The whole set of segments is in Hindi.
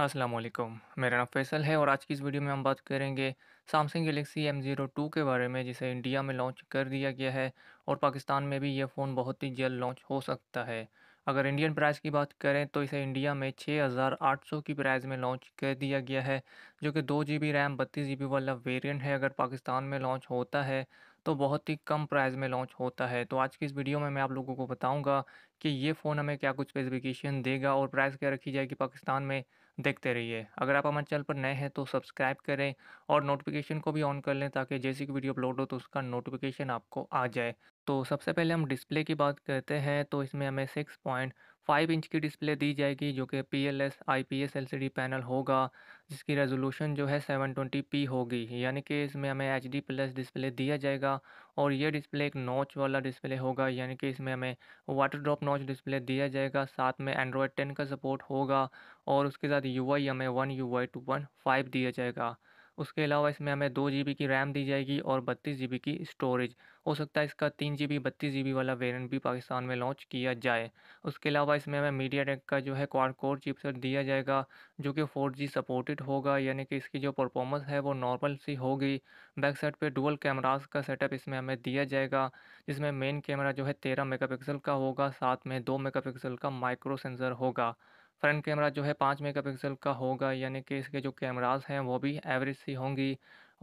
अस्सलाम मेरा नाम फैसल है और आज की इस वीडियो में हम बात करेंगे Samsung Galaxy M zero two के बारे में जिसे इंडिया में लॉन्च कर दिया गया है और पाकिस्तान में भी ये फ़ोन बहुत ही जल्द लॉन्च हो सकता है अगर इंडियन प्राइस की बात करें तो इसे इंडिया में 6800 की प्राइस में लॉन्च कर दिया गया है जो कि दो जी बी रैम बत्तीस जी बी वाला वेरियंट है अगर पाकिस्तान में लॉन्च होता है तो बहुत ही कम प्राइस में लॉन्च होता है तो आज की इस वीडियो में मैं आप लोगों को बताऊंगा कि ये फ़ोन हमें क्या कुछ स्पेसिफिकेशन देगा और प्राइस क्या रखी जाएगी पाकिस्तान में देखते रहिए अगर आप हमारे चैनल पर नए हैं तो सब्सक्राइब करें और नोटिफिकेशन को भी ऑन कर लें ताकि जैसे कि वीडियो अपलोड हो तो उसका नोटिफिकेशन आपको आ जाए तो सबसे पहले हम डिस्प्ले की बात करते हैं तो इसमें हमें सिक्स पॉइंट फाइव इंच की डिस्प्ले दी जाएगी जो कि P L S I P S L C D panel होगा जिसकी रेजोल्यूशन जो है सेवन ट्वेंटी पी होगी यानी कि इसमें हमें एच डी प्लस डिस्प्ले दिया जाएगा और ये डिस्प्ले एक नॉच वाला डिस्प्ले होगा यानी कि इसमें हमें वाटर ड्रॉप नॉच डिस्प्ले दिया जाएगा साथ में एंड्रॉयड टेन का सपोर्ट होगा और उसके साथ यू आई हमें one U I two one five दिया जाएगा उसके अलावा इसमें हमें दो जी की रैम दी जाएगी और बत्तीस जी की स्टोरेज हो सकता है इसका तीन जी बी बत्तीस जी वाला वेरिएंट भी पाकिस्तान में लॉन्च किया जाए उसके अलावा इसमें हमें मीडिया टेक का जो है क्वार कोर चिपसेट दिया जाएगा जो कि फोर जी सपोर्टेड होगा यानी कि इसकी जो परफॉर्मेंस है वो नॉर्मल सी होगी बैक साइड पे डुअल कैमरास का सेटअप इसमें हमें दिया जाएगा जिसमें मेन कैमरा जो है तेरह मेगा का होगा साथ में दो मेगा का माइक्रो सेंसर होगा फ्रंट कैमरा जो है पाँच मेगापिक्सल का होगा यानी कि इसके जो कैमरास हैं वो भी एवरेज सी होंगी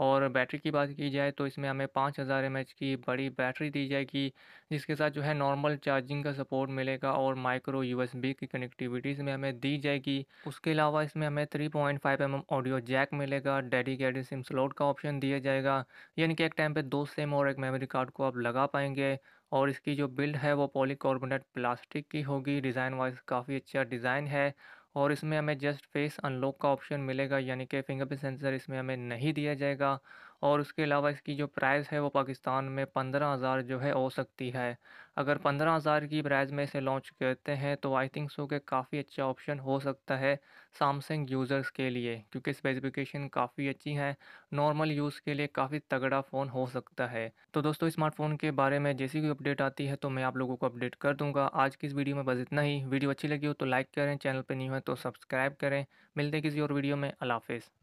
और बैटरी की बात की जाए तो इसमें हमें पाँच हज़ार एम की बड़ी बैटरी दी जाएगी जिसके साथ जो है नॉर्मल चार्जिंग का सपोर्ट मिलेगा और माइक्रो यूएसबी की कनेक्टिविटीज़ में हमें दी जाएगी उसके अलावा इसमें हमें three point five M audio jack मिलेगा डेडिकेटेड सिम स्लॉट का ऑप्शन दिया जाएगा यानी कि एक टाइम पर दो सिम और एक मेमोरी कार्ड को आप लगा पाएंगे और इसकी जो बिल्ड है वो पॉलीकार्बोनेट प्लास्टिक की होगी डिज़ाइन वाइज काफ़ी अच्छा डिज़ाइन है और इसमें हमें जस्ट फेस अनलॉक का ऑप्शन मिलेगा यानी कि फिंगरप्रिंट सेंसर इसमें हमें नहीं दिया जाएगा और उसके अलावा इसकी जो प्राइस है वो पाकिस्तान में पंद्रह हज़ार जो है हो सकती है अगर पंद्रह हज़ार की प्राइस में इसे लॉन्च करते हैं तो आई थिंक सो के काफ़ी अच्छा ऑप्शन हो सकता है सैमसंग यूज़र्स के लिए क्योंकि स्पेसिफिकेशन काफ़ी अच्छी है नॉर्मल यूज़ के लिए काफ़ी तगड़ा फ़ोन हो सकता है तो दोस्तों स्मार्टफ़ोन के बारे में जैसी कोई अपडेट आती है तो मैं आप लोगों को अपडेट कर दूँगा आज की इस वीडियो में बस इतना ही वीडियो अच्छी लगी हो तो लाइक करें चैनल पर नहीं हो तो सब्सक्राइब करें मिलते किसी और वीडियो में अलाफ़